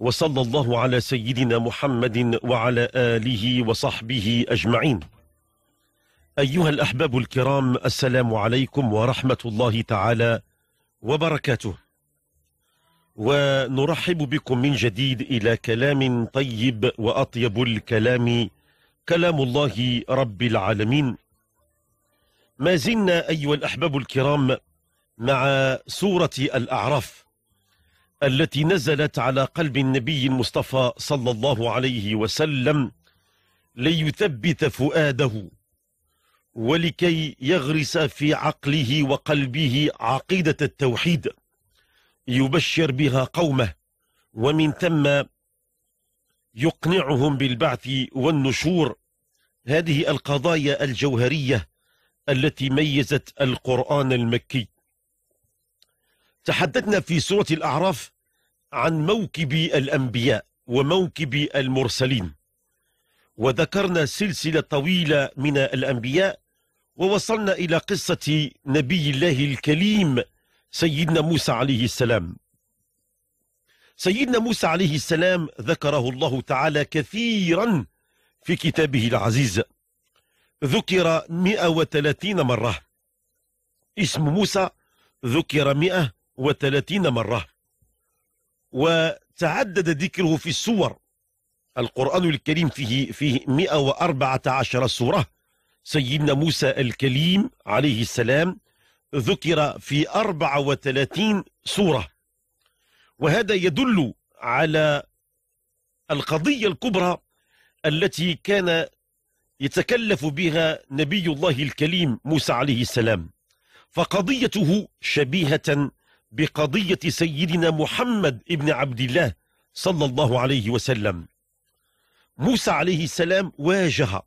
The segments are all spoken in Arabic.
وصلى الله على سيدنا محمد وعلى آله وصحبه أجمعين أيها الأحباب الكرام السلام عليكم ورحمة الله تعالى وبركاته ونرحب بكم من جديد إلى كلام طيب وأطيب الكلام كلام الله رب العالمين ما زلنا أيها الأحباب الكرام مع سورة الأعراف التي نزلت على قلب النبي المصطفى صلى الله عليه وسلم ليثبت فؤاده ولكي يغرس في عقله وقلبه عقيدة التوحيد يبشر بها قومه ومن ثم يقنعهم بالبعث والنشور هذه القضايا الجوهرية التي ميزت القرآن المكي تحدثنا في سورة الأعراف عن موكب الأنبياء وموكب المرسلين وذكرنا سلسلة طويلة من الأنبياء ووصلنا إلى قصة نبي الله الكليم سيدنا موسى عليه السلام سيدنا موسى عليه السلام ذكره الله تعالى كثيرا في كتابه العزيز ذكر 130 مرة اسم موسى ذكر 130 وثلاثين مرة وتعدد ذكره في السور القرآن الكريم فيه, فيه 114 سورة سيدنا موسى الكليم عليه السلام ذكر في 34 سورة وهذا يدل على القضية الكبرى التي كان يتكلف بها نبي الله الكليم موسى عليه السلام فقضيته شبيهة بقضية سيدنا محمد ابن عبد الله صلى الله عليه وسلم موسى عليه السلام واجه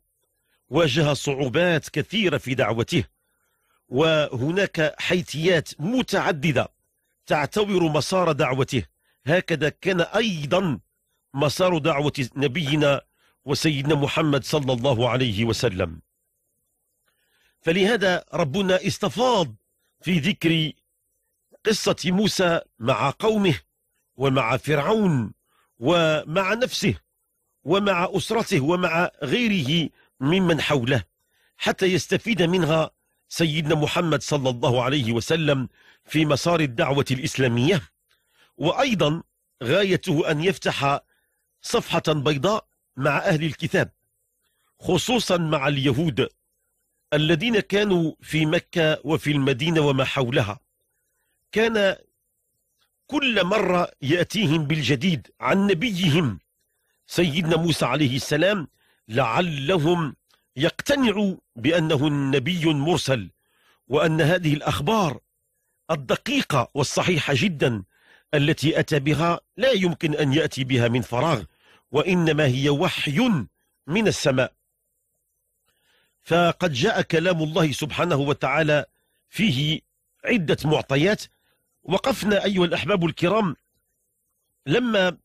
واجه صعوبات كثيرة في دعوته وهناك حيثيات متعددة تعتبر مسار دعوته هكذا كان أيضا مسار دعوة نبينا وسيدنا محمد صلى الله عليه وسلم فلهذا ربنا استفاض في ذكر قصة موسى مع قومه ومع فرعون ومع نفسه ومع أسرته ومع غيره ممن حوله حتى يستفيد منها سيدنا محمد صلى الله عليه وسلم في مسار الدعوة الإسلامية وأيضا غايته أن يفتح صفحة بيضاء مع أهل الكتاب خصوصا مع اليهود الذين كانوا في مكة وفي المدينة وما حولها كان كل مرة يأتيهم بالجديد عن نبيهم سيدنا موسى عليه السلام لعلهم يقتنعوا بأنه النبي مرسل وأن هذه الأخبار الدقيقة والصحيحة جدا التي أتى بها لا يمكن أن يأتي بها من فراغ وإنما هي وحي من السماء فقد جاء كلام الله سبحانه وتعالى فيه عدة معطيات وقفنا أيها الأحباب الكرام لما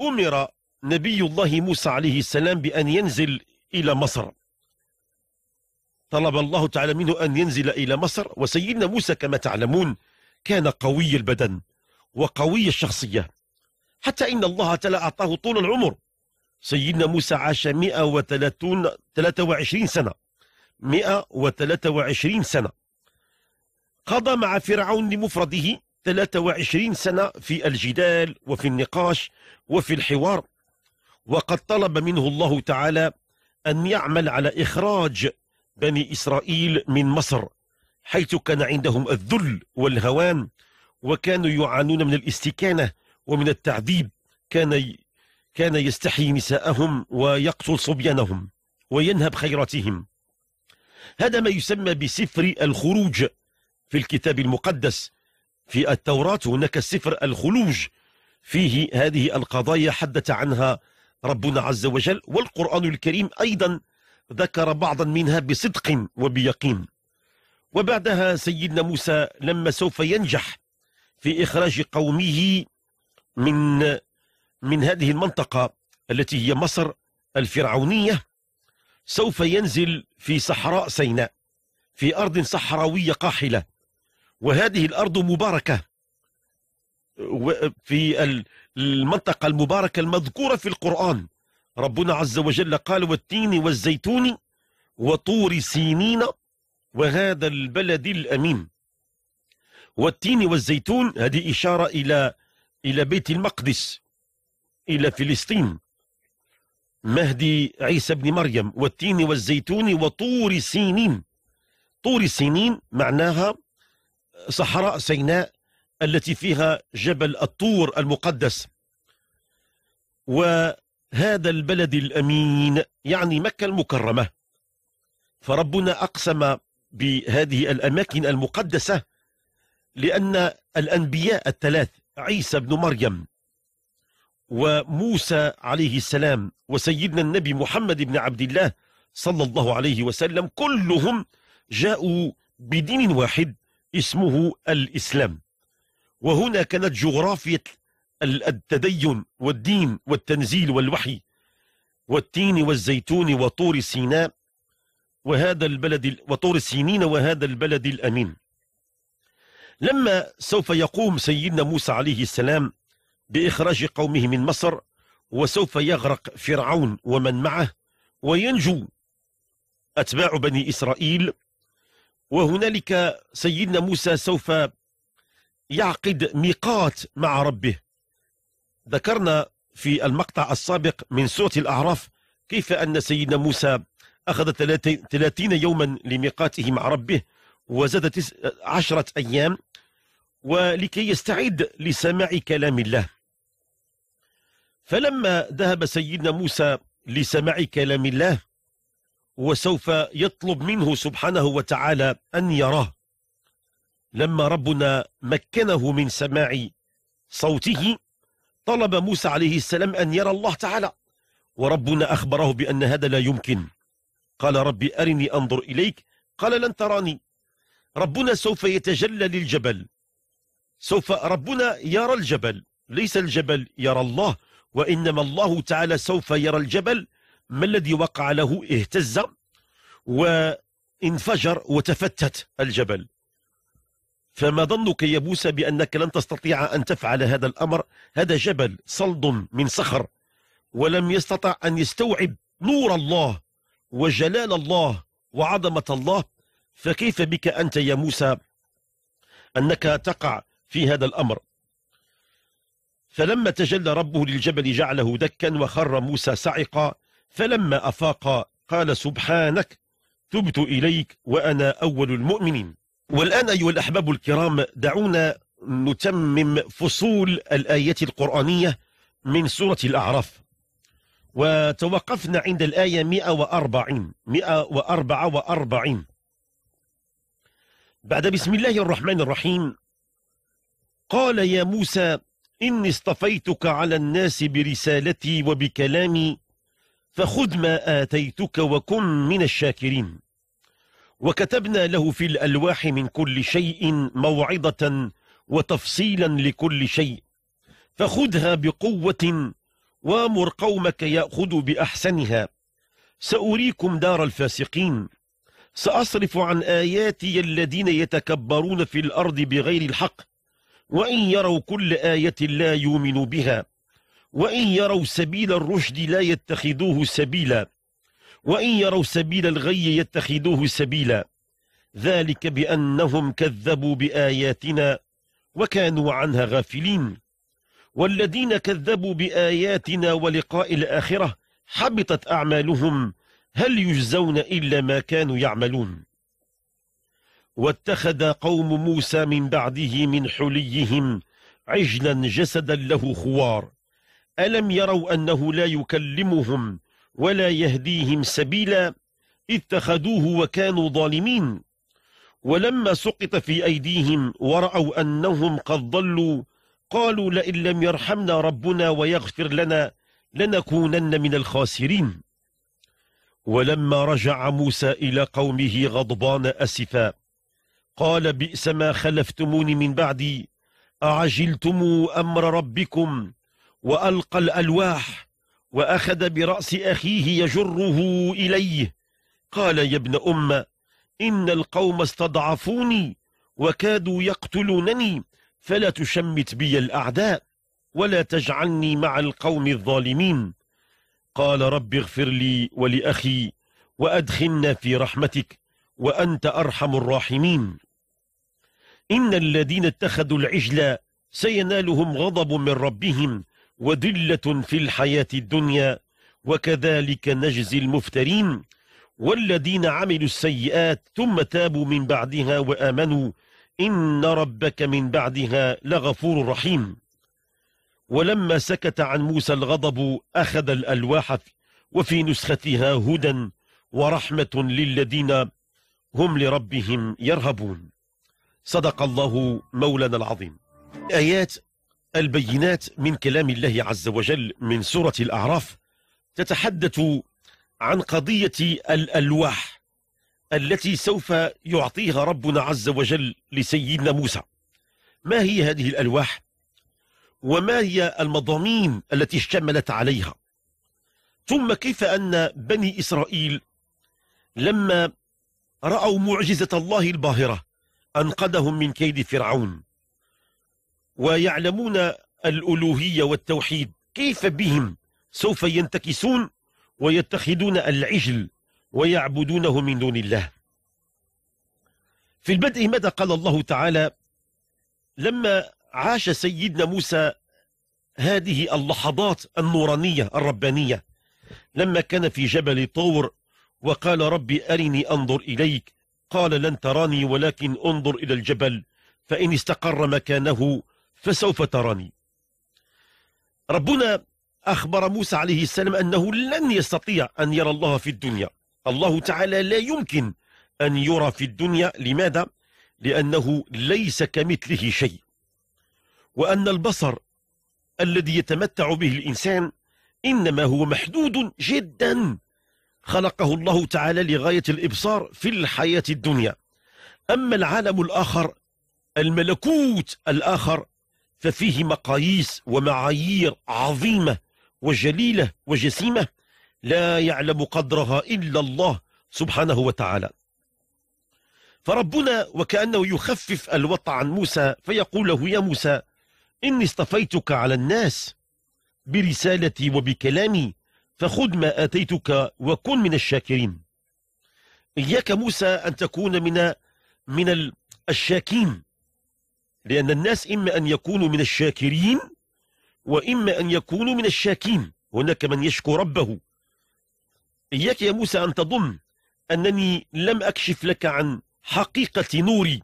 أمر نبي الله موسى عليه السلام بأن ينزل إلى مصر طلب الله تعالى منه أن ينزل إلى مصر وسيدنا موسى كما تعلمون كان قوي البدن وقوي الشخصية حتى إن الله تعالى أعطاه طول العمر سيدنا موسى عاش 123 سنة 123 سنة قضى مع فرعون لمفرده 23 سنة في الجدال وفي النقاش وفي الحوار وقد طلب منه الله تعالى أن يعمل على إخراج بني إسرائيل من مصر حيث كان عندهم الذل والهوان وكانوا يعانون من الاستكانة ومن التعذيب كان كان يستحيي نساءهم ويقتل صبيانهم وينهب خيراتهم هذا ما يسمى بسفر الخروج في الكتاب المقدس في التوراة هناك سفر الخلوج فيه هذه القضايا حدث عنها ربنا عز وجل والقرآن الكريم أيضا ذكر بعضا منها بصدق وبيقين وبعدها سيدنا موسى لما سوف ينجح في إخراج قومه من من هذه المنطقة التي هي مصر الفرعونية سوف ينزل في صحراء سيناء في أرض صحراوية قاحلة وهذه الأرض مباركة في المنطقة المباركة المذكورة في القرآن ربنا عز وجل قال والتين والزيتون وطور سينين وهذا البلد الأمين والتين والزيتون هذه إشارة إلى إلى بيت المقدس إلى فلسطين مهدي عيسى بن مريم والتين والزيتون وطور سينين طور سينين معناها صحراء سيناء التي فيها جبل الطور المقدس وهذا البلد الأمين يعني مكة المكرمة فربنا أقسم بهذه الأماكن المقدسة لأن الأنبياء الثلاث عيسى بن مريم وموسى عليه السلام وسيدنا النبي محمد بن عبد الله صلى الله عليه وسلم كلهم جاءوا بدين واحد اسمه الإسلام وهنا كانت جغرافية التدين والدين والتنزيل والوحي والتين والزيتون وطور سيناء وهذا البلد وطور سينين وهذا البلد الأمين لما سوف يقوم سيدنا موسى عليه السلام بإخراج قومه من مصر وسوف يغرق فرعون ومن معه وينجو أتباع بني إسرائيل وهنالك سيدنا موسى سوف يعقد ميقات مع ربه ذكرنا في المقطع السابق من سورة الأعراف كيف أن سيدنا موسى أخذ 30 يوما لميقاته مع ربه وزاد عشرة أيام ولكي يستعد لسماع كلام الله فلما ذهب سيدنا موسى لسماع كلام الله وسوف يطلب منه سبحانه وتعالى أن يراه لما ربنا مكنه من سماع صوته طلب موسى عليه السلام أن يرى الله تعالى وربنا أخبره بأن هذا لا يمكن قال ربي أرني أنظر إليك قال لن تراني ربنا سوف يتجلى للجبل سوف ربنا يرى الجبل ليس الجبل يرى الله وإنما الله تعالى سوف يرى الجبل ما الذي وقع له اهتز وانفجر وتفتت الجبل فما ظنك يا موسى بأنك لن تستطيع أن تفعل هذا الأمر هذا جبل صلد من صخر ولم يستطع أن يستوعب نور الله وجلال الله وعظمة الله فكيف بك أنت يا موسى أنك تقع في هذا الأمر فلما تجلى ربه للجبل جعله دكا وخر موسى صعقا فلما أفاق قال سبحانك تبت إليك وأنا أول المؤمنين والآن أيها الأحباب الكرام دعونا نتمم فصول الآية القرآنية من سورة الأعراف وتوقفنا عند الآية 140 144 بعد بسم الله الرحمن الرحيم قال يا موسى إني اصطفيتك على الناس برسالتي وبكلامي فخذ ما آتيتك وكن من الشاكرين وكتبنا له في الألواح من كل شيء موعظة وتفصيلا لكل شيء فخذها بقوة وامر قومك يأخذوا بأحسنها سأريكم دار الفاسقين سأصرف عن آياتي الذين يتكبرون في الأرض بغير الحق وإن يروا كل آية لا يؤمنوا بها وإن يروا سبيل الرشد لا يتخذوه سبيلا وإن يروا سبيل الغي يتخذوه سبيلا ذلك بأنهم كذبوا بآياتنا وكانوا عنها غافلين والذين كذبوا بآياتنا ولقاء الآخرة حبطت أعمالهم هل يجزون إلا ما كانوا يعملون واتخذ قوم موسى من بعده من حليهم عجلا جسدا له خوار ألم يروا أنه لا يكلمهم ولا يهديهم سبيلا اتخذوه وكانوا ظالمين ولما سقط في أيديهم ورأوا أنهم قد ضلوا قالوا لئن لم يرحمنا ربنا ويغفر لنا لنكونن من الخاسرين ولما رجع موسى إلى قومه غضبان أسفا قال بئس ما خلفتموني من بعدي أعجلتم أمر ربكم وألقى الألواح وأخذ برأس أخيه يجره إليه قال يا ابن أم إن القوم استضعفوني وكادوا يقتلونني فلا تشمت بي الأعداء ولا تجعلني مع القوم الظالمين قال رب اغفر لي ولأخي وأدخلنا في رحمتك وأنت أرحم الراحمين إن الذين اتخذوا العجل سينالهم غضب من ربهم وذلة في الحياة الدنيا وكذلك نجزي المفترين والذين عملوا السيئات ثم تابوا من بعدها وآمنوا إن ربك من بعدها لغفور رحيم ولما سكت عن موسى الغضب أخذ الألواح وفي نسختها هدى ورحمة للذين هم لربهم يرهبون صدق الله مولانا العظيم آيات البينات من كلام الله عز وجل من سورة الأعراف تتحدث عن قضية الألواح التي سوف يعطيها ربنا عز وجل لسيدنا موسى ما هي هذه الألواح وما هي المضامين التي اشتملت عليها ثم كيف أن بني إسرائيل لما رأوا معجزة الله الباهرة أنقذهم من كيد فرعون ويعلمون الألوهية والتوحيد كيف بهم سوف ينتكسون ويتخذون العجل ويعبدونه من دون الله في البدء ماذا قال الله تعالى لما عاش سيدنا موسى هذه اللحظات النورانية الربانية لما كان في جبل طور وقال ربي أرني أنظر إليك قال لن تراني ولكن انظر إلى الجبل فإن استقر مكانه فسوف تراني ربنا أخبر موسى عليه السلام أنه لن يستطيع أن يرى الله في الدنيا الله تعالى لا يمكن أن يرى في الدنيا لماذا؟ لأنه ليس كمثله شيء وأن البصر الذي يتمتع به الإنسان إنما هو محدود جدا خلقه الله تعالى لغاية الإبصار في الحياة الدنيا أما العالم الآخر الملكوت الآخر ففيه مقاييس ومعايير عظيمة وجليلة وجسيمة لا يعلم قدرها إلا الله سبحانه وتعالى فربنا وكأنه يخفف الوطع عن موسى فيقول له يا موسى إني اصطفيتك على الناس برسالتي وبكلامي فخذ ما آتيتك وكن من الشاكرين إياك موسى أن تكون من من الشاكين لأن الناس إما أن يكونوا من الشاكرين وإما أن يكونوا من الشاكين هناك من يشكو ربه إياك يا موسى أن تظن أنني لم أكشف لك عن حقيقة نوري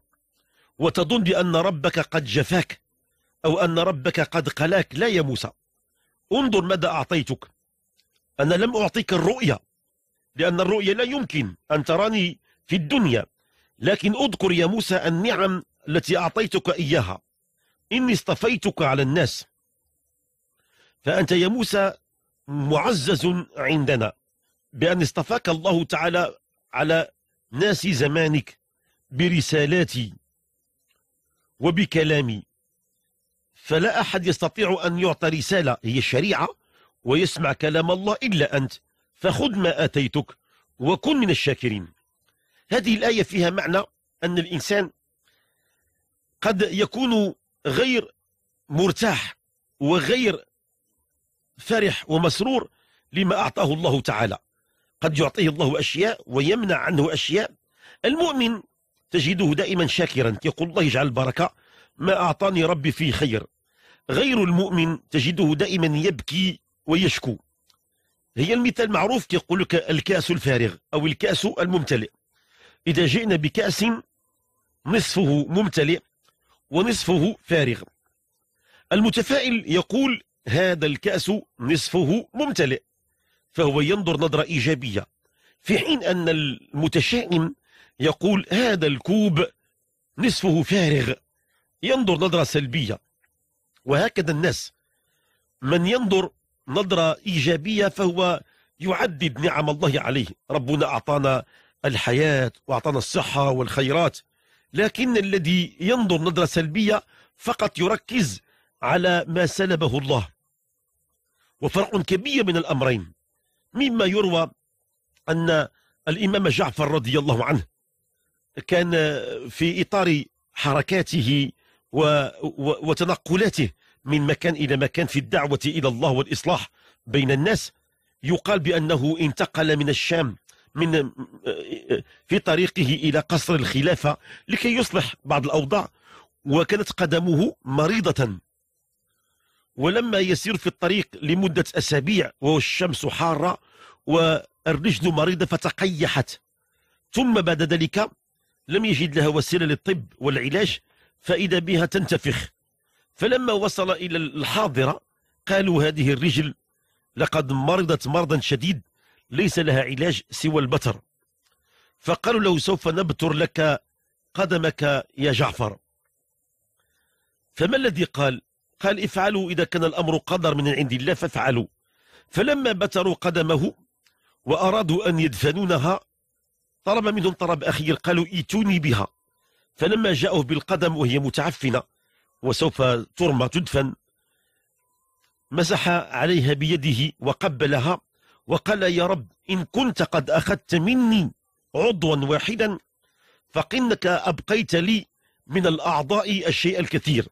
وتظن بأن ربك قد جفاك أو أن ربك قد قلاك لا يا موسى انظر ماذا أعطيتك أنا لم أعطيك الرؤية لأن الرؤية لا يمكن أن تراني في الدنيا لكن أذكر يا موسى النعم التي أعطيتك إياها إني اصطفيتك على الناس فأنت يا موسى معزز عندنا بأن اصطفاك الله تعالى على ناس زمانك برسالاتي وبكلامي فلا أحد يستطيع أن يعطى رسالة هي الشريعة ويسمع كلام الله إلا أنت فخذ ما آتيتك وكن من الشاكرين هذه الآية فيها معنى أن الإنسان قد يكون غير مرتاح وغير فرح ومسرور لما أعطاه الله تعالى قد يعطيه الله أشياء ويمنع عنه أشياء المؤمن تجده دائما شاكرا يقول الله يجعل البركة ما أعطاني ربي فيه خير غير المؤمن تجده دائما يبكي ويشكو هي المثال معروف يقول لك الكأس الفارغ أو الكأس الممتلئ إذا جئنا بكأس نصفه ممتلئ ونصفه فارغ المتفائل يقول هذا الكأس نصفه ممتلئ فهو ينظر نظرة إيجابية في حين أن المتشائم يقول هذا الكوب نصفه فارغ ينظر نظرة سلبية وهكذا الناس من ينظر نظرة إيجابية فهو يعدد نعم الله عليه ربنا أعطانا الحياة وأعطانا الصحة والخيرات لكن الذي ينظر نظرة سلبية فقط يركز على ما سلبه الله وفرق كبير من الأمرين مما يروى أن الإمام جعفر رضي الله عنه كان في إطار حركاته وتنقلاته من مكان إلى مكان في الدعوة إلى الله والإصلاح بين الناس يقال بأنه انتقل من الشام من آه، آه، في طريقه إلى قصر الخلافة لكي يصلح بعض الأوضاع وكانت قدمه مريضة ولما يسير في الطريق لمدة أسابيع والشمس حارة والرجل مريضة فتقيحت ثم بعد ذلك لم يجد لها وسيلة للطب والعلاج فإذا بها تنتفخ فلما وصل إلى الحاضرة قالوا هذه الرجل لقد مرضت مرضا شديد ليس لها علاج سوى البتر فقالوا له سوف نبتر لك قدمك يا جعفر فما الذي قال قال افعلوا إذا كان الأمر قدر من عند الله فافعلوا فلما بتروا قدمه وأرادوا أن يدفنونها طلب منهم طلب أخير قالوا ايتوني بها فلما جاءوا بالقدم وهي متعفنة وسوف ترمى تدفن مسح عليها بيده وقبلها وقال يا رب إن كنت قد أخذت مني عضوا واحدا فقنك أبقيت لي من الأعضاء الشيء الكثير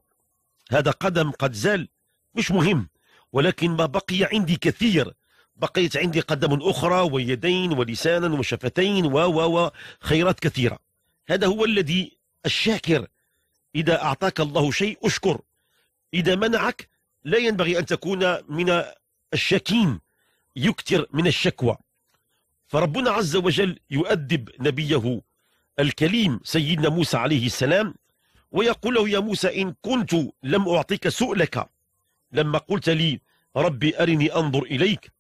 هذا قدم قد زال مش مهم ولكن ما بقي عندي كثير بقيت عندي قدم أخرى ويدين ولسانا وشفتين و و خيرات كثيرة هذا هو الذي الشاكر إذا أعطاك الله شيء أشكر إذا منعك لا ينبغي أن تكون من الشاكين يكثر من الشكوى فربنا عز وجل يؤدب نبيه الكليم سيدنا موسى عليه السلام ويقول له يا موسى إن كنت لم أعطيك سؤلك لما قلت لي ربي أرني أنظر إليك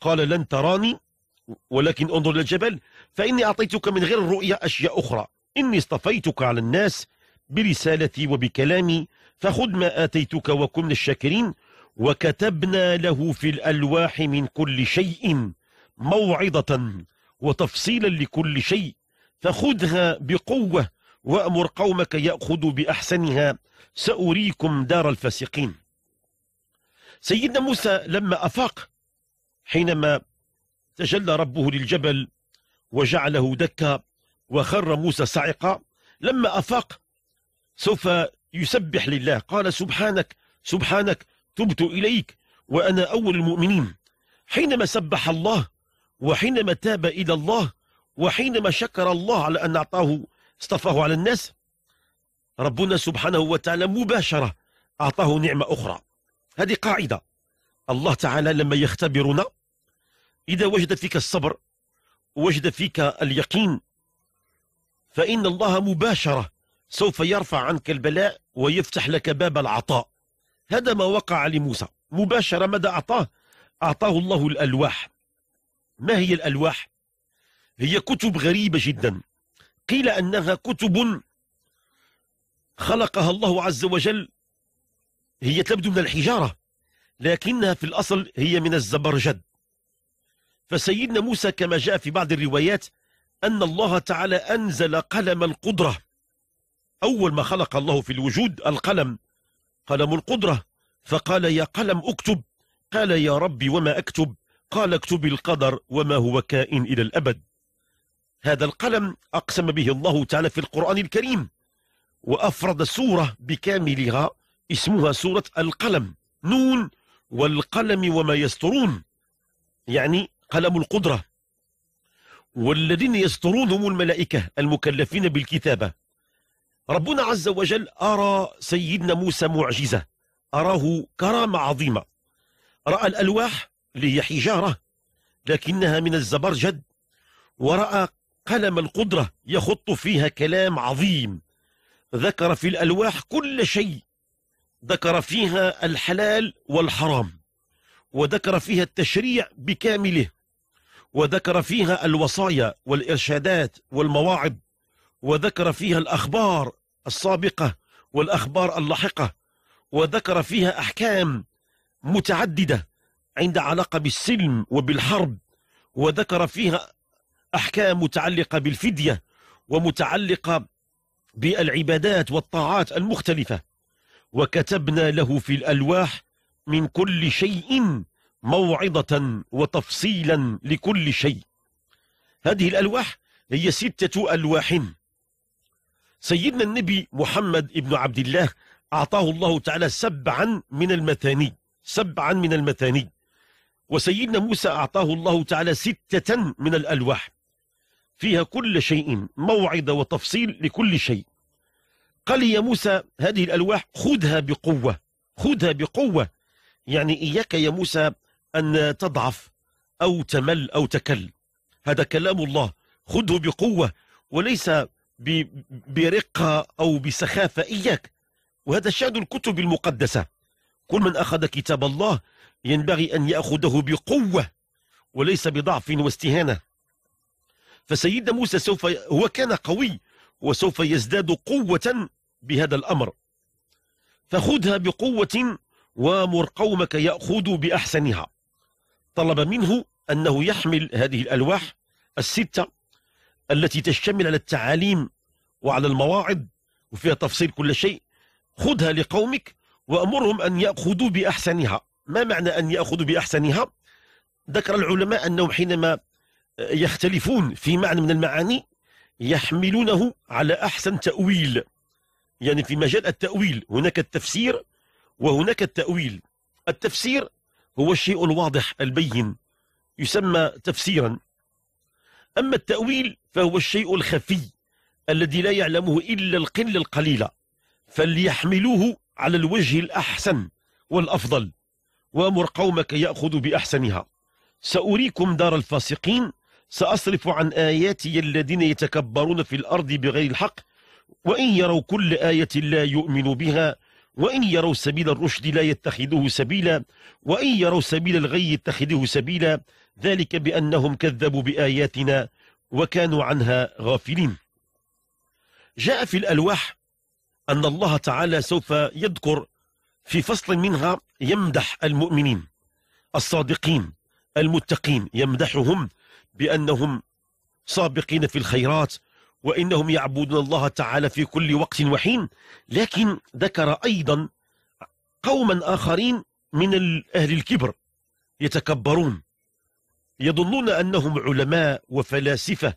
قال لن تراني ولكن انظر للجبل فإني أعطيتك من غير الرؤيا أشياء أخرى إني اصطفيتك على الناس برسالتي وبكلامي فخذ ما آتيتك وكن من الشاكرين وكتبنا له في الألواح من كل شيء موعظة وتفصيلا لكل شيء فخذها بقوة وأمر قومك يأخذوا بأحسنها سأريكم دار الفاسقين سيدنا موسى لما أفاق حينما تجلى ربه للجبل وجعله دكا وخر موسى صعقا لما أفاق سوف يسبح لله قال سبحانك سبحانك تبت إليك وأنا أول المؤمنين حينما سبح الله وحينما تاب إلى الله وحينما شكر الله على أن أعطاه اصطفاه على الناس ربنا سبحانه وتعالى مباشرة أعطاه نعمة أخرى هذه قاعدة الله تعالى لما يختبرنا إذا وجد فيك الصبر وجد فيك اليقين فإن الله مباشرة سوف يرفع عنك البلاء ويفتح لك باب العطاء هذا ما وقع لموسى مباشرة ماذا أعطاه أعطاه الله الألواح ما هي الألواح هي كتب غريبة جدا قيل أنها كتب خلقها الله عز وجل هي تبدو من الحجارة لكنها في الأصل هي من الزبرجد فسيدنا موسى كما جاء في بعض الروايات أن الله تعالى أنزل قلم القدرة أول ما خلق الله في الوجود القلم قلم القدرة فقال يا قلم اكتب قال يا ربي وما اكتب قال اكتب القدر وما هو كائن إلى الأبد هذا القلم أقسم به الله تعالى في القرآن الكريم وأفرد سورة بكاملها اسمها سورة القلم نون والقلم وما يسترون يعني قلم القدرة والذين يسترون هم الملائكة المكلفين بالكتابة ربنا عز وجل أرى سيدنا موسى معجزة أراه كرامة عظيمة رأى الألواح اللي هي حجارة لكنها من الزبرجد ورأى قلم القدرة يخط فيها كلام عظيم ذكر في الألواح كل شيء ذكر فيها الحلال والحرام وذكر فيها التشريع بكامله وذكر فيها الوصايا والإرشادات والمواعظ وذكر فيها الأخبار السابقة والأخبار اللاحقة وذكر فيها أحكام متعددة عند علاقة بالسلم وبالحرب وذكر فيها أحكام متعلقة بالفدية ومتعلقة بالعبادات والطاعات المختلفة وكتبنا له في الألواح من كل شيء موعظة وتفصيلا لكل شيء هذه الألواح هي ستة ألواح سيدنا النبي محمد ابن عبد الله أعطاه الله تعالى سبعا من المثاني سبعا من المثاني وسيدنا موسى أعطاه الله تعالى ستة من الألواح فيها كل شيء موعظة وتفصيل لكل شيء قال لي يا موسى هذه الألواح خذها بقوة خذها بقوة يعني إياك يا موسى أن تضعف أو تمل أو تكل هذا كلام الله خذه بقوة وليس برقة أو بسخافة إياك وهذا شأن الكتب المقدسة كل من أخذ كتاب الله ينبغي أن يأخذه بقوة وليس بضعف واستهانة فسيدنا موسى سوف هو كان قوي وسوف يزداد قوة بهذا الأمر فخذها بقوة وامر قومك يأخذوا بأحسنها طلب منه أنه يحمل هذه الألواح الستة التي تشتمل على التعاليم وعلى المواعظ وفيها تفصيل كل شيء خذها لقومك وأمرهم أن يأخذوا بأحسنها ما معنى أن يأخذوا بأحسنها ذكر العلماء أنهم حينما يختلفون في معنى من المعاني يحملونه على أحسن تأويل يعني في مجال التأويل هناك التفسير وهناك التأويل التفسير هو الشيء الواضح البين يسمى تفسيرا أما التأويل فهو الشيء الخفي الذي لا يعلمه إلا القلة القليلة فليحملوه على الوجه الأحسن والأفضل وأمر قومك يأخذ بأحسنها سأريكم دار الفاسقين سأصرف عن آياتي الذين يتكبرون في الأرض بغير الحق وإن يروا كل آية لا يؤمنوا بها وإن يروا سبيل الرشد لا يتخذوه سبيلا وإن يروا سبيل الغي يتخذوه سبيلا ذلك بأنهم كذبوا بآياتنا وكانوا عنها غافلين جاء في الألواح أن الله تعالى سوف يذكر في فصل منها يمدح المؤمنين الصادقين المتقين يمدحهم بأنهم سابقين في الخيرات وإنهم يعبدون الله تعالى في كل وقت وحين لكن ذكر أيضا قوما آخرين من أهل الكبر يتكبرون يظنون أنهم علماء وفلاسفة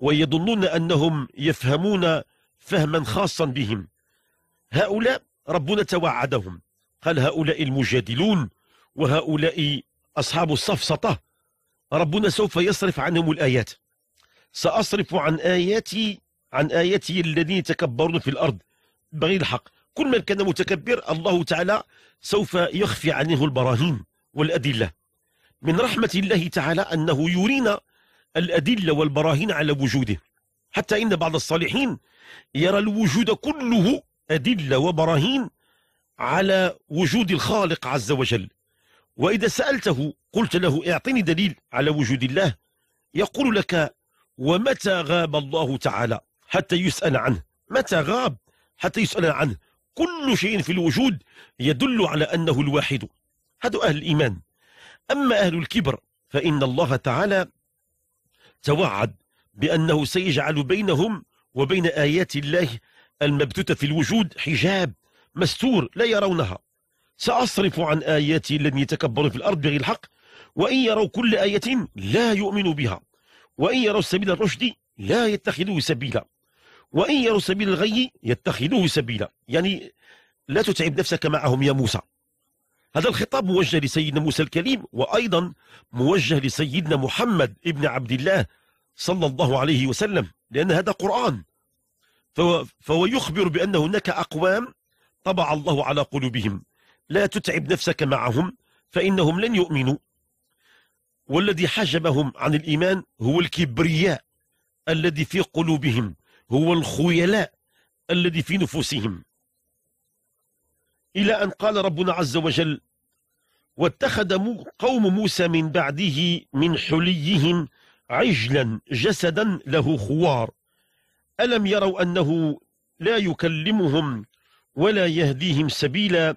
ويظنون أنهم يفهمون فهما خاصا بهم هؤلاء ربنا توعدهم قال هؤلاء المجادلون وهؤلاء أصحاب الصفصطة ربنا سوف يصرف عنهم الآيات سأصرف عن آياتي عن آياتي الذين يتكبرون في الأرض بغير الحق كل من كان متكبر الله تعالى سوف يخفي عنه البراهين والأدلة من رحمة الله تعالى أنه يرينا الأدلة والبراهين على وجوده حتى إن بعض الصالحين يرى الوجود كله أدلة وبراهين على وجود الخالق عز وجل وإذا سألته قلت له اعطني دليل على وجود الله يقول لك ومتى غاب الله تعالى حتى يسأل عنه متى غاب حتى يسأل عنه كل شيء في الوجود يدل على أنه الواحد هذا أهل الإيمان أما أهل الكبر فإن الله تعالى توعد بأنه سيجعل بينهم وبين آيات الله المبتوتة في الوجود حجاب مستور لا يرونها سأصرف عن آياتي الذين يتكبرون في الأرض بغير الحق وإن يروا كل آية لا يؤمنوا بها وإن يروا سبيل الرشد لا يتخذوه سبيلا وإن يروا سبيل الغي يتخذوه سبيلا يعني لا تتعب نفسك معهم يا موسى هذا الخطاب موجه لسيدنا موسى الكريم وأيضا موجه لسيدنا محمد ابن عبد الله صلى الله عليه وسلم لأن هذا قرآن فهو, فهو يخبر بأن هناك أقوام طبع الله على قلوبهم لا تتعب نفسك معهم فإنهم لن يؤمنوا والذي حجبهم عن الإيمان هو الكبرياء الذي في قلوبهم هو الخيلاء الذي في نفوسهم إلى أن قال ربنا عز وجل واتخذ قوم موسى من بعده من حليهم عجلا جسدا له خوار ألم يروا أنه لا يكلمهم ولا يهديهم سبيلا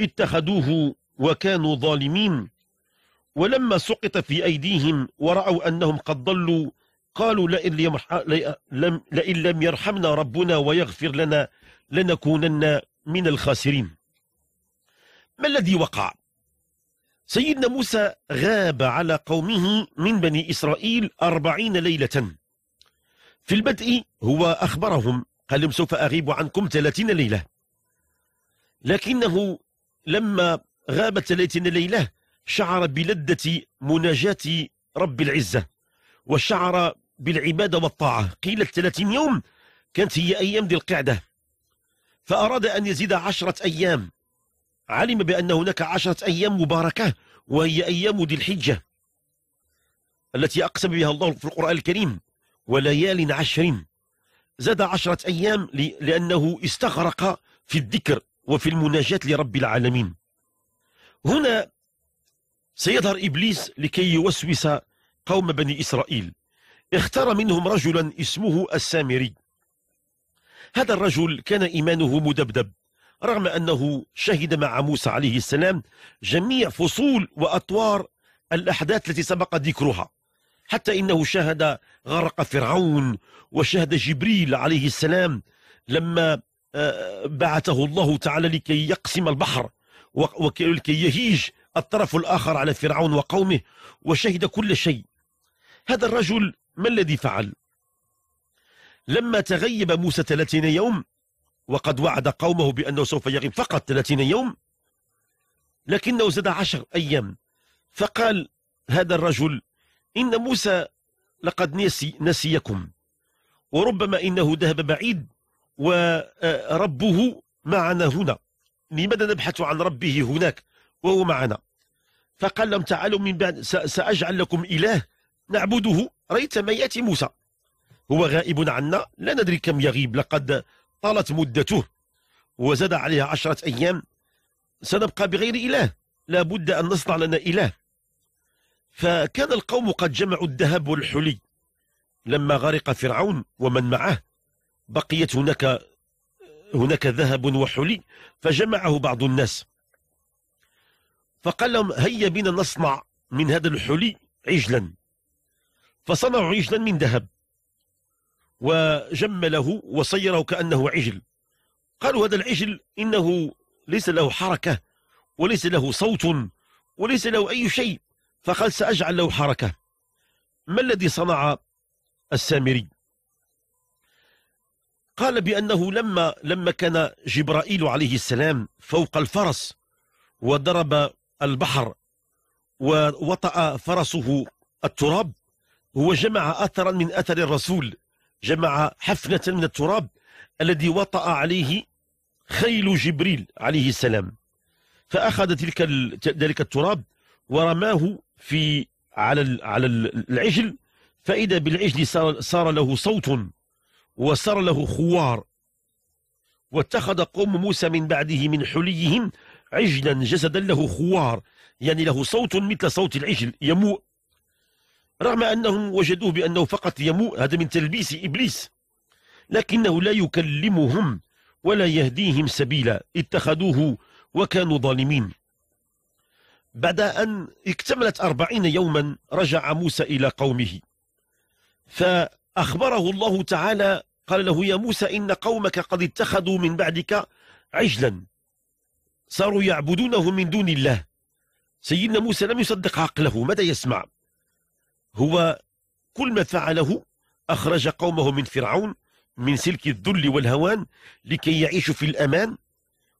اتخذوه وكانوا ظالمين ولما سقط في أيديهم ورأوا أنهم قد ضلوا قالوا لئن لم يرحمنا ربنا ويغفر لنا لنكونن من الخاسرين ما الذي وقع سيدنا موسى غاب على قومه من بني إسرائيل أربعين ليلة في البدء هو أخبرهم قال لهم سوف أغيب عنكم ثلاثين ليلة لكنه لما غاب ثلاثين ليلة شعر بلذة مناجاة رب العزة وشعر بالعبادة والطاعة قيل الثلاثين يوم كانت هي أيام ذي القعدة فأراد أن يزيد عشرة أيام علم بأن هناك عشرة أيام مباركة وهي أيام ذي الحجة التي أقسم بها الله في القرآن الكريم وليال عشر زاد عشرة أيام لأنه استغرق في الذكر وفي المناجاة لرب العالمين هنا سيظهر إبليس لكي يوسوس قوم بني إسرائيل اختار منهم رجلا اسمه السامري هذا الرجل كان إيمانه مدبدب رغم أنه شهد مع موسى عليه السلام جميع فصول وأطوار الأحداث التي سبق ذكرها حتى إنه شهد غرق فرعون وشهد جبريل عليه السلام لما آه، بعثه الله تعالى لكي يقسم البحر ولكي يهيج الطرف الآخر على فرعون وقومه وشهد كل شيء هذا الرجل ما الذي فعل لما تغيب موسى 30 يوم وقد وعد قومه بأنه سوف يغيب فقط 30 يوم لكنه زاد عشر أيام فقال هذا الرجل إن موسى لقد نسي نسيكم وربما إنه ذهب بعيد وربه معنا هنا لماذا نبحث عن ربه هناك وهو معنا فقال لهم تعالوا من بعد سأجعل لكم إله نعبده ريت ما يأتي موسى هو غائب عنا لا ندري كم يغيب لقد طالت مدته وزاد عليها عشرة أيام سنبقى بغير إله لا بد أن نصنع لنا إله فكان القوم قد جمعوا الذهب والحلي لما غرق فرعون ومن معه بقيت هناك هناك ذهب وحلي فجمعه بعض الناس فقال لهم هيا بنا نصنع من هذا الحلي عجلا فصنعوا عجلا من ذهب وجمله وصيره كأنه عجل قالوا هذا العجل إنه ليس له حركة وليس له صوت وليس له أي شيء فقال سأجعل له حركة ما الذي صنع السامري قال بأنه لما لما كان جبرائيل عليه السلام فوق الفرس وضرب البحر ووطأ فرسه التراب هو جمع أثرا من أثر الرسول جمع حفنة من التراب الذي وطأ عليه خيل جبريل عليه السلام فأخذ تلك ذلك التراب ورماه في على على العجل فإذا بالعجل صار, صار له صوت وصار له خوار واتخذ قوم موسى من بعده من حليهم عجلا جسدا له خوار يعني له صوت مثل صوت العجل يموء رغم أنهم وجدوه بأنه فقط يموء هذا من تلبيس إبليس لكنه لا يكلمهم ولا يهديهم سبيلا اتخذوه وكانوا ظالمين بعد أن اكتملت أربعين يوما رجع موسى إلى قومه فأخبره الله تعالى قال له يا موسى إن قومك قد اتخذوا من بعدك عجلا صاروا يعبدونه من دون الله سيدنا موسى لم يصدق عقله ماذا يسمع هو كل ما فعله أخرج قومه من فرعون من سلك الذل والهوان لكي يعيشوا في الأمان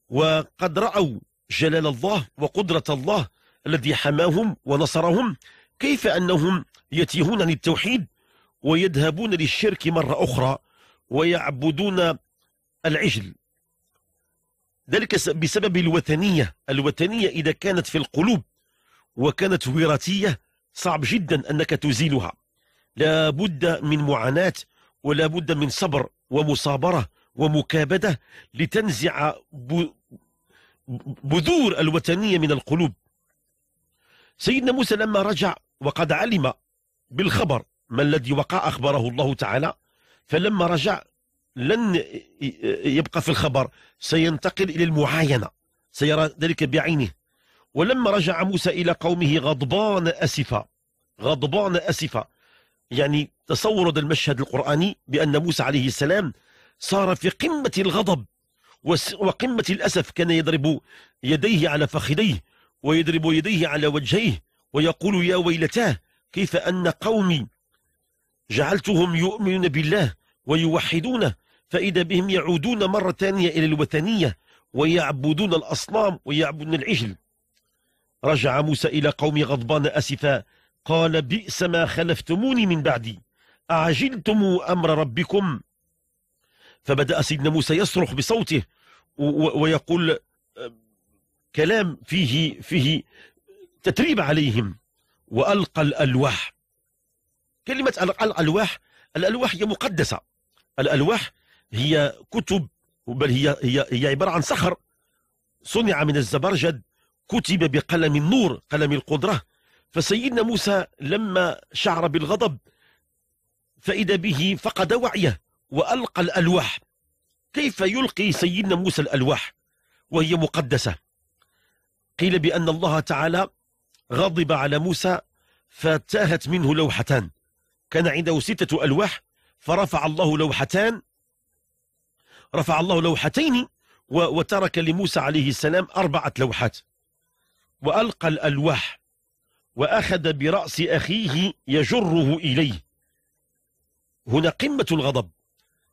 وقد رأوا جلال الله وقدرة الله الذي حماهم ونصرهم كيف أنهم يتيهون للتوحيد ويذهبون للشرك مرة أخرى ويعبدون العجل ذلك بسبب الوثنية الوثنية إذا كانت في القلوب وكانت وراثية صعب جدا أنك تزيلها لا بد من معاناة ولا بد من صبر ومصابرة ومكابدة لتنزع بذور الوثنية من القلوب سيدنا موسى لما رجع وقد علم بالخبر ما الذي وقع أخبره الله تعالى فلما رجع لن يبقى في الخبر سينتقل إلى المعاينة سيرى ذلك بعينه ولما رجع موسى إلى قومه غضبان أسفا غضبان أسفا يعني تصور هذا المشهد القرآني بأن موسى عليه السلام صار في قمة الغضب وقمة الأسف كان يضرب يديه على فخذيه ويضرب يديه على وجهيه ويقول يا ويلتاه كيف أن قومي جعلتهم يؤمنون بالله ويوحدونه فإذا بهم يعودون مرة ثانية إلى الوثنية ويعبدون الأصنام ويعبدون العجل رجع موسى إلى قوم غضبان أسفا قال بئس ما خلفتموني من بعدي أعجلتم أمر ربكم فبدأ سيدنا موسى يصرخ بصوته ويقول كلام فيه فيه تتريب عليهم وألقى الألواح كلمة الألواح الألواح هي مقدسة الألواح هي كتب بل هي هي هي عبارة عن صخر صنع من الزبرجد كتب بقلم النور قلم القدرة فسيدنا موسى لما شعر بالغضب فإذا به فقد وعيه وألقى الألواح كيف يلقي سيدنا موسى الألواح وهي مقدسة قيل بأن الله تعالى غضب على موسى فتاهت منه لوحتان كان عنده ستة ألواح فرفع الله لوحتان رفع الله لوحتين وترك لموسى عليه السلام أربعة لوحات وألقى الألواح وأخذ برأس أخيه يجره إليه هنا قمة الغضب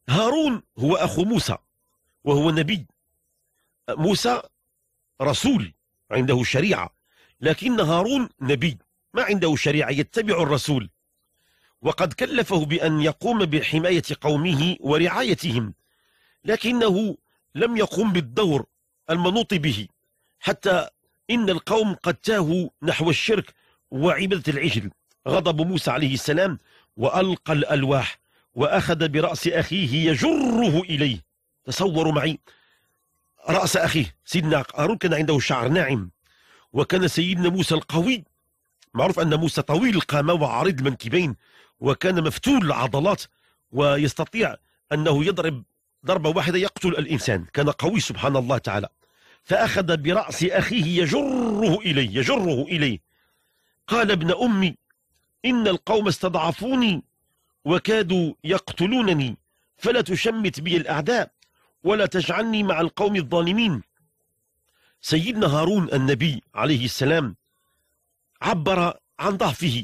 هارون هو أخو موسى وهو نبي موسى رسول عنده شريعة لكن هارون نبي ما عنده شريعة يتبع الرسول وقد كلفه بأن يقوم بحماية قومه ورعايتهم لكنه لم يقم بالدور المنوط به حتى إن القوم قد تاهوا نحو الشرك وعبادة العجل غضب موسى عليه السلام وألقى الألواح وأخذ برأس أخيه يجره إليه تصوروا معي رأس أخيه سيدنا هارون كان عنده شعر ناعم وكان سيدنا موسى القوي معروف أن موسى طويل القامة وعريض المنكبين وكان مفتول العضلات ويستطيع أنه يضرب ضربة واحدة يقتل الإنسان كان قوي سبحان الله تعالى فأخذ برأس أخيه يجره إليه يجره إليه قال ابن أمي إن القوم استضعفوني وكادوا يقتلونني فلا تشمت بي الأعداء ولا تجعلني مع القوم الظالمين سيدنا هارون النبي عليه السلام عبر عن ضعفه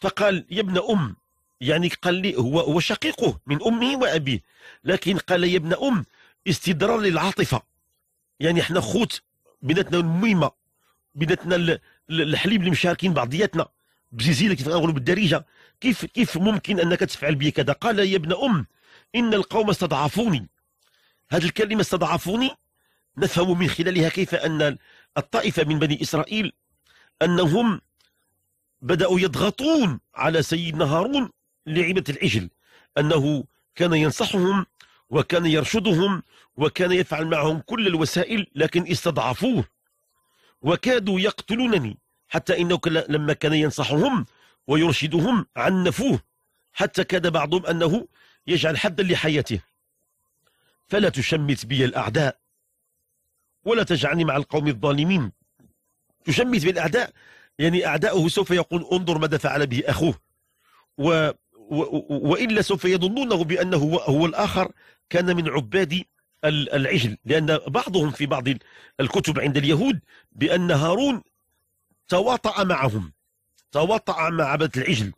فقال يا ابن أم يعني قال لي هو, هو شقيقه من أمه وأبيه لكن قال يا ابن أم استدرار للعاطفة يعني احنا خوت بيناتنا الميمه بيناتنا الحليب اللي مشاركين بعضياتنا بزيزيله كيف غنقولوا بالدارجه كيف كيف ممكن انك تفعل بي كذا قال يا ابن ام ان القوم استضعفوني هذه الكلمه استضعفوني نفهم من خلالها كيف ان الطائفه من بني اسرائيل انهم بداوا يضغطون على سيدنا هارون لعبه العجل انه كان ينصحهم وكان يرشدهم وكان يفعل معهم كل الوسائل لكن استضعفوه وكادوا يقتلونني حتى إنه لما كان ينصحهم ويرشدهم عنفوه حتى كاد بعضهم أنه يجعل حدا لحياته فلا تشمت بي الأعداء ولا تجعلني مع القوم الظالمين تشمت بالأعداء يعني أعداؤه سوف يقول انظر ماذا فعل به أخوه و وإلا سوف يظنونه بأنه هو الآخر كان من عباد العجل لأن بعضهم في بعض الكتب عند اليهود بأن هارون تواطأ معهم تواطأ مع عبده العجل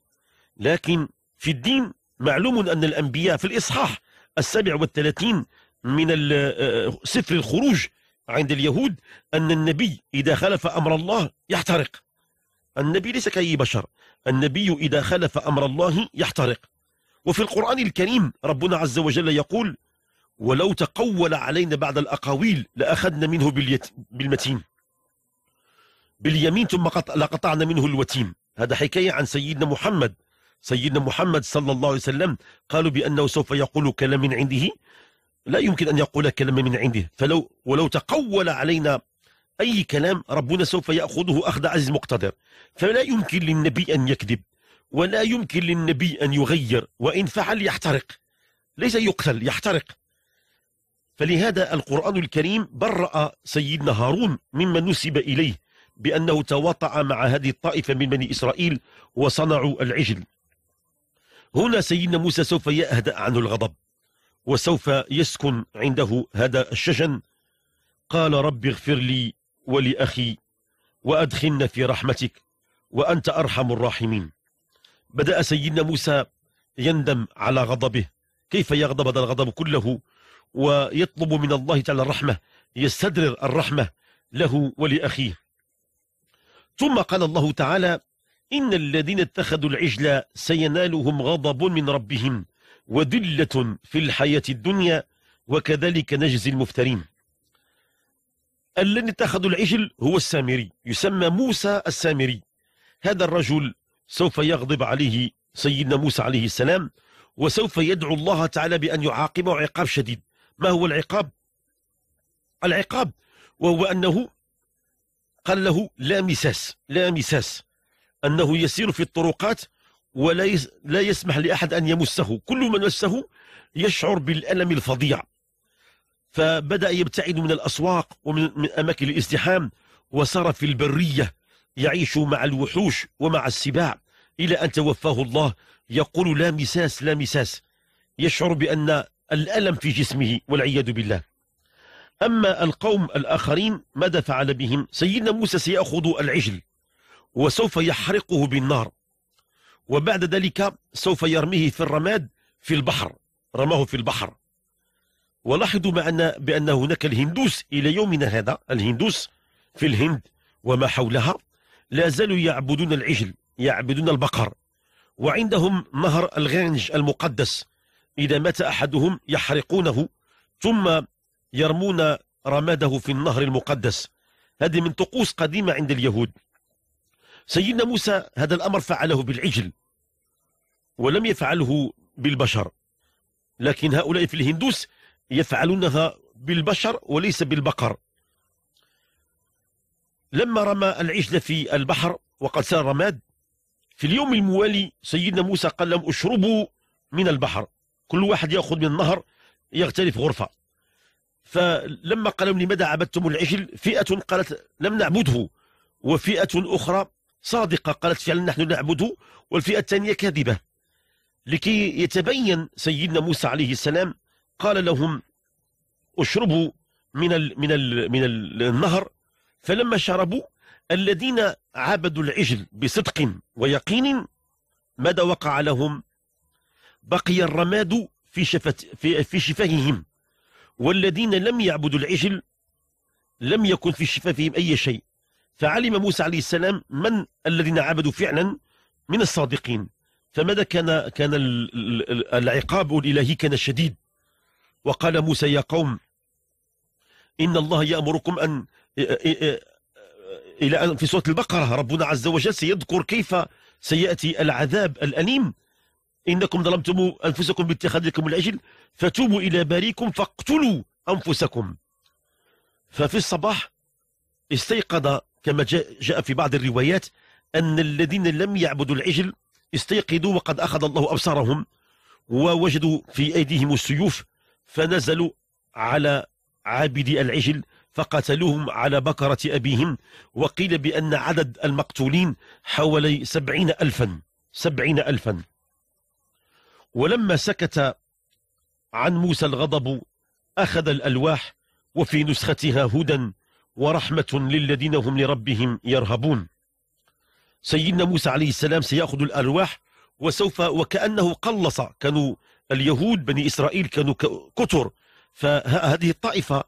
لكن في الدين معلوم أن الأنبياء في الإصحاح السابع والثلاثين من آه، سفر الخروج عند اليهود أن النبي إذا خالف أمر الله يحترق النبي ليس كأي بشر النبي إذا خلف أمر الله يحترق وفي القرآن الكريم ربنا عز وجل يقول ولو تقول علينا بعد الأقاويل لأخذنا منه باليت بالمتين باليمين ثم قط... لقطعنا منه الوتيم هذا حكاية عن سيدنا محمد سيدنا محمد صلى الله عليه وسلم قالوا بأنه سوف يقول كلام من عنده لا يمكن أن يقول كلام من عنده فلو ولو تقول علينا أي كلام ربنا سوف يأخذه أخذ عزيز مقتدر فلا يمكن للنبي أن يكذب ولا يمكن للنبي أن يغير وإن فعل يحترق ليس يقتل يحترق فلهذا القرآن الكريم برأ سيدنا هارون مما نسب إليه بأنه تواطع مع هذه الطائفة من بني إسرائيل وصنعوا العجل هنا سيدنا موسى سوف يهدأ عنه الغضب وسوف يسكن عنده هذا الشجن قال رب اغفر لي ولأخي وأدخلنا في رحمتك وأنت أرحم الراحمين بدأ سيدنا موسى يندم على غضبه كيف يغضب هذا الغضب كله ويطلب من الله تعالى الرحمة يستدرر الرحمة له ولأخيه ثم قال الله تعالى إن الذين اتخذوا العجل سينالهم غضب من ربهم وذلة في الحياة الدنيا وكذلك نجزي المفترين الذي اتخذ العجل هو السامري يسمى موسى السامري هذا الرجل سوف يغضب عليه سيدنا موسى عليه السلام وسوف يدعو الله تعالى بأن يعاقبه عقاب شديد ما هو العقاب؟ العقاب وهو أنه قال له لا مساس لا مساس أنه يسير في الطرقات ولا لا يسمح لأحد أن يمسه كل من مسه يشعر بالألم الفظيع فبدأ يبتعد من الأسواق ومن أماكن الازدحام وسار في البرية يعيش مع الوحوش ومع السباع إلى أن توفاه الله يقول لا مساس لا مساس يشعر بأن الألم في جسمه والعياذ بالله أما القوم الآخرين ماذا فعل بهم سيدنا موسى سيأخذ العجل وسوف يحرقه بالنار وبعد ذلك سوف يرميه في الرماد في البحر رماه في البحر ولاحظوا معنا بأن هناك الهندوس إلى يومنا هذا الهندوس في الهند وما حولها لا زالوا يعبدون العجل يعبدون البقر وعندهم نهر الغانج المقدس إذا مات أحدهم يحرقونه ثم يرمون رماده في النهر المقدس هذه من طقوس قديمة عند اليهود سيدنا موسى هذا الأمر فعله بالعجل ولم يفعله بالبشر لكن هؤلاء في الهندوس يفعلونها بالبشر وليس بالبقر لما رمى العجل في البحر وقد سال رماد في اليوم الموالي سيدنا موسى قال لهم اشربوا من البحر كل واحد يأخذ من النهر يغترف غرفة فلما قال لهم لماذا عبدتم العجل فئة قالت لم نعبده وفئة أخرى صادقة قالت فعلا نحن نعبده والفئة الثانية كاذبة لكي يتبين سيدنا موسى عليه السلام قال لهم اشربوا من الـ من الـ من النهر فلما شربوا الذين عبدوا العجل بصدق ويقين ماذا وقع لهم بقي الرماد في شفت في, في شفاههم والذين لم يعبدوا العجل لم يكن في شفافهم أي شيء فعلم موسى عليه السلام من الذين عبدوا فعلا من الصادقين فماذا كان كان العقاب الإلهي كان شديد وقال موسى يا قوم إن الله يأمركم أن إلى أن في سورة البقرة ربنا عز وجل سيذكر كيف سيأتي العذاب الأليم إنكم ظلمتم أنفسكم باتخاذكم العجل فتوبوا إلى باريكم فاقتلوا أنفسكم ففي الصباح استيقظ كما جاء في بعض الروايات أن الذين لم يعبدوا العجل استيقظوا وقد أخذ الله أبصارهم ووجدوا في أيديهم السيوف فنزلوا على عابدي العجل فقتلوهم على بكرة أبيهم وقيل بأن عدد المقتولين حوالي سبعين ألفا سبعين ألفا ولما سكت عن موسى الغضب أخذ الألواح وفي نسختها هدى ورحمة للذين هم لربهم يرهبون سيدنا موسى عليه السلام سيأخذ الألواح وسوف وكأنه قلص كانوا اليهود بني إسرائيل كانوا كثر فهذه الطائفة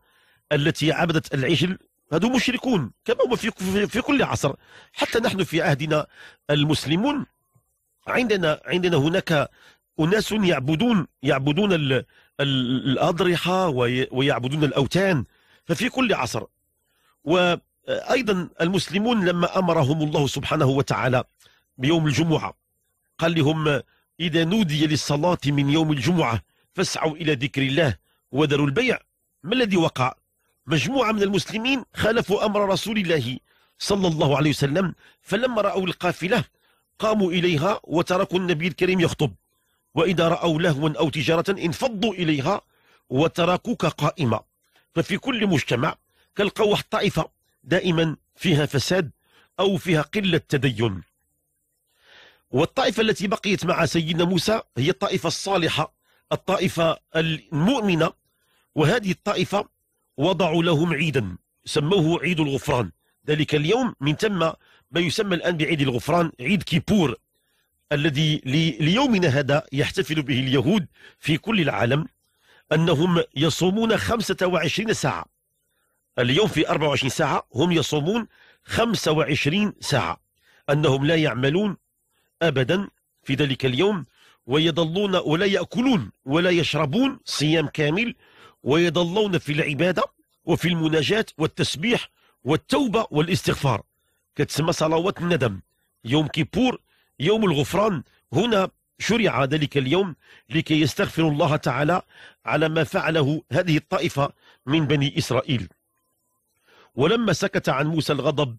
التي عبدت العجل هذو مشركون كما هو في, في كل عصر حتى نحن في عهدنا المسلمون عندنا عندنا هناك أناس يعبدون يعبدون الأضرحة ويعبدون الأوتان ففي كل عصر وأيضا المسلمون لما أمرهم الله سبحانه وتعالى بيوم الجمعة قال لهم إذا نودي للصلاة من يوم الجمعة فاسعوا إلى ذكر الله وذروا البيع ما الذي وقع؟ مجموعة من المسلمين خالفوا أمر رسول الله صلى الله عليه وسلم فلما رأوا القافلة قاموا إليها وتركوا النبي الكريم يخطب وإذا رأوا لهوا أو تجارة انفضوا إليها وتركوك قائمة ففي كل مجتمع كالقوة الطائفة دائما فيها فساد أو فيها قلة تدين والطائفة التي بقيت مع سيدنا موسى هي الطائفة الصالحة الطائفة المؤمنة وهذه الطائفة وضعوا لهم عيدا سموه عيد الغفران ذلك اليوم من ثم ما يسمى الآن بعيد الغفران عيد كيبور الذي ليومنا هذا يحتفل به اليهود في كل العالم أنهم يصومون 25 ساعة اليوم في 24 ساعة هم يصومون 25 ساعة أنهم لا يعملون أبدا في ذلك اليوم ويظلون ولا يأكلون ولا يشربون صيام كامل ويظلون في العبادة وفي المناجاة والتسبيح والتوبة والاستغفار كتسمى صلوات الندم يوم كيبور يوم الغفران هنا شرع ذلك اليوم لكي يستغفر الله تعالى على ما فعله هذه الطائفة من بني إسرائيل ولما سكت عن موسى الغضب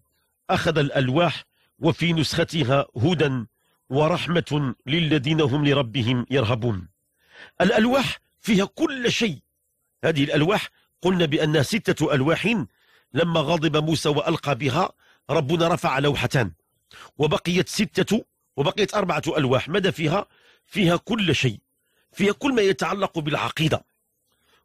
أخذ الألواح وفي نسختها هدى ورحمة للذين هم لربهم يرهبون الألواح فيها كل شيء هذه الألواح قلنا بأنها ستة ألواح لما غضب موسى وألقى بها ربنا رفع لوحتان وبقيت ستة وبقيت أربعة ألواح ماذا فيها؟ فيها كل شيء فيها كل ما يتعلق بالعقيدة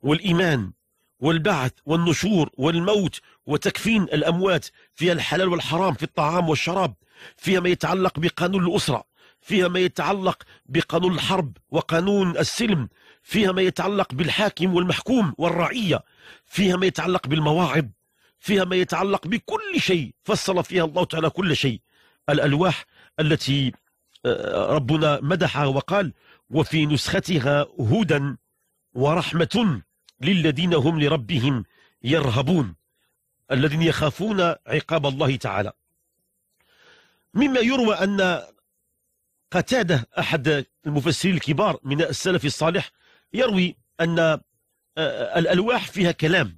والإيمان والبعث والنشور والموت وتكفين الأموات فيها الحلال والحرام في الطعام والشراب فيها ما يتعلق بقانون الأسرة فيها ما يتعلق بقانون الحرب وقانون السلم فيها ما يتعلق بالحاكم والمحكوم والرعية فيها ما يتعلق بالمواعظ فيها ما يتعلق بكل شيء فصل فيها الله تعالى كل شيء الألواح التي آه، ربنا مدحها وقال وفي نسختها هدى ورحمة للذين هم لربهم يرهبون الذين يخافون عقاب الله تعالى مما يروى أن قتادة أحد المفسرين الكبار من السلف الصالح يروي أن آه، الألواح فيها كلام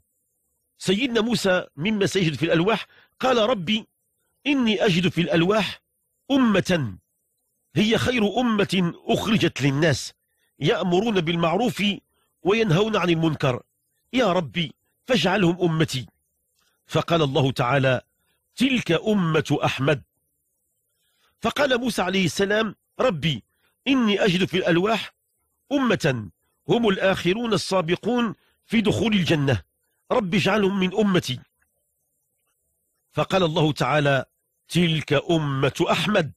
سيدنا موسى مما سيجد في الألواح قال ربي إني أجد في الألواح أمة هي خير أمة أخرجت للناس يأمرون بالمعروف وينهون عن المنكر يا ربي فاجعلهم أمتي فقال الله تعالى تلك أمة أحمد فقال موسى عليه السلام ربي إني أجد في الألواح أمة هم الآخرون السابقون في دخول الجنة رب اجعلهم من أمتي فقال الله تعالى تلك أمة أحمد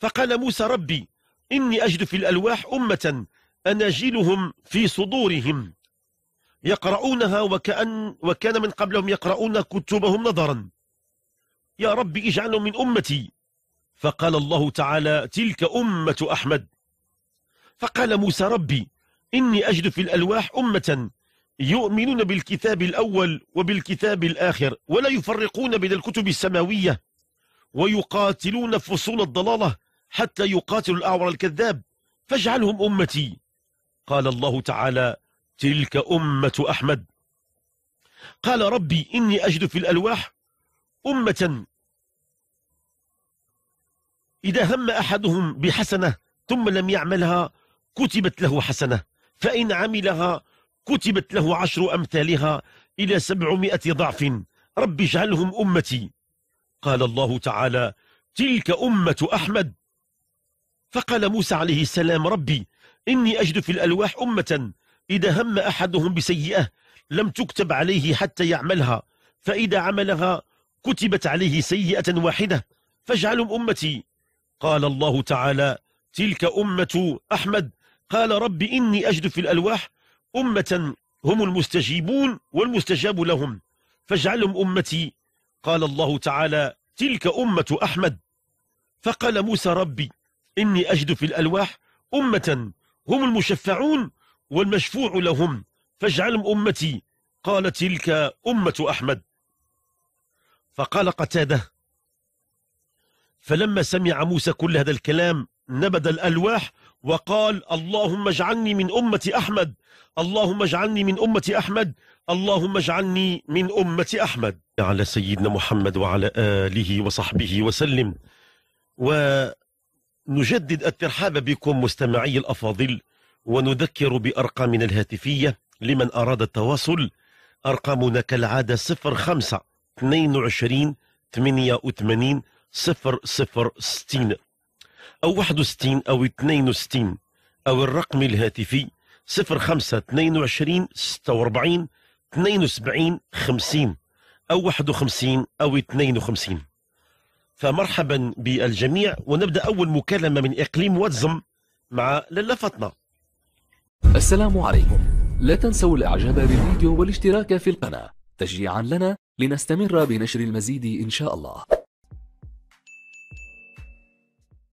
فقال موسى ربي إني أجد في الألواح أمة أناجيلهم في صدورهم يقرؤونها وكأن وكان من قبلهم يقرؤون كتبهم نظرا يا ربي اجعلهم من أمتي فقال الله تعالى تلك أمة أحمد فقال موسى ربي إني أجد في الألواح أمة يؤمنون بالكتاب الأول وبالكتاب الآخر ولا يفرقون بين الكتب السماوية ويقاتلون فصول الضلالة حتى يقاتلوا الأعور الكذاب فاجعلهم أمتي قال الله تعالى تلك أمة أحمد قال ربي إني أجد في الألواح أمة إذا هم أحدهم بحسنة ثم لم يعملها كتبت له حسنة فإن عملها كتبت له عشر أمثالها إلى سبعمائة ضعف رب اجعلهم أمتي قال الله تعالى تلك أمة أحمد فقال موسى عليه السلام ربي إني أجد في الألواح أمة إذا هم أحدهم بسيئة لم تكتب عليه حتى يعملها فإذا عملها كتبت عليه سيئة واحدة فاجعلهم أمتي قال الله تعالى تلك أمة أحمد قال رب إني أجد في الألواح أمة هم المستجيبون والمستجاب لهم فاجعلهم أمتي قال الله تعالى تلك أمة أحمد فقال موسى ربي إني أجد في الألواح أمة هم المشفعون والمشفوع لهم فاجعلهم أمتي قال تلك أمة أحمد فقال قتاده فلما سمع موسى كل هذا الكلام نبد الألواح وقال اللهم اجعلني من أمة أحمد اللهم اجعلني من أمة أحمد اللهم اجعلني من أمة أحمد على سيدنا محمد وعلى آله وصحبه وسلم ونجدد الترحاب بكم مستمعي الأفاضل ونذكر بأرقامنا الهاتفية لمن أراد التواصل أرقامنا كالعادة 05 22 88 صفر صفر ستين أو واحد وستين أو اثنين وستين أو الرقم الهاتفي صفر خمسة اثنين وعشرين ستة واربعين اثنين وسبعين خمسين أو واحد وخمسين أو اثنين وخمسين فمرحبا بالجميع ونبدأ أول مكالمة من إقليم واتزم مع للا فاطمة السلام عليكم لا تنسوا الإعجاب بالفيديو والاشتراك في القناة تشجيعا لنا لنستمر بنشر المزيد إن شاء الله